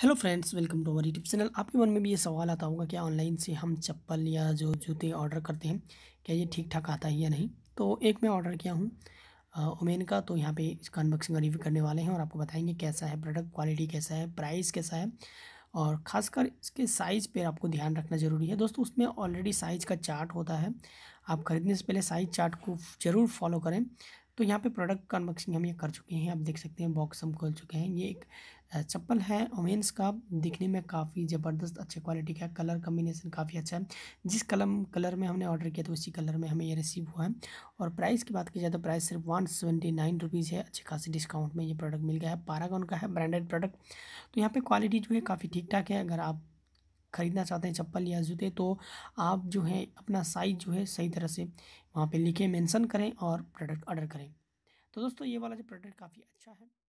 hello friends welcome to our YouTube channel आपके मन में भी ये सवाल आता होगा कि ऑनलाइन से हम चप्पल या जो जूते ऑर्डर करते हैं क्या ये ठीक ठाक आता है या नहीं तो एक मैं ऑर्डर किया हूँ ओमेन का तो यहाँ पे इसका अनबॉक्सिंग रिव्यू करने वाले हैं और आपको बताएंगे कैसा है प्रोडक्ट क्वालिटी कैसा है प्राइस कैसा है और ख़ासकर इसके साइज़ पर आपको ध्यान रखना ज़रूरी है दोस्तों उसमें ऑलरेडी साइज़ का चार्ट होता है आप ख़रीदने से पहले साइज़ चार्ट को ज़रूर फॉलो करें तो यहाँ पे प्रोडक्ट का अनबॉक्सिंग हम ये कर चुके हैं आप देख सकते हैं बॉक्स हम खोल चुके हैं ये एक चप्पल है ओमेंस का दिखने में काफ़ी ज़बरदस्त अच्छे क्वालिटी का कलर कम्बिनेसन काफ़ी अच्छा है जिस कलम कलर में हमने ऑर्डर किया था उसी कलर में हमें ये रिसीव हुआ है और प्राइस की बात की जाए तो प्राइस सिर्फ वन सेवेंटी नाइन रुपीज़ है अच्छे खासी डिस्काउंट में ये प्रोडक्ट मिल गया है पारागॉन का है ब्रांडेड प्रोडक्ट तो यहाँ पर क्वालिटी जो है काफ़ी ठीक ठाक है अगर आप ख़रीदना चाहते हैं चप्पल या जूते तो आप जो है अपना साइज़ जो है सही तरह से वहाँ पर लिखे मैंसन करें और प्रोडक्ट ऑर्डर करें तो दोस्तों ये वाला जो प्रोडक्ट काफ़ी अच्छा है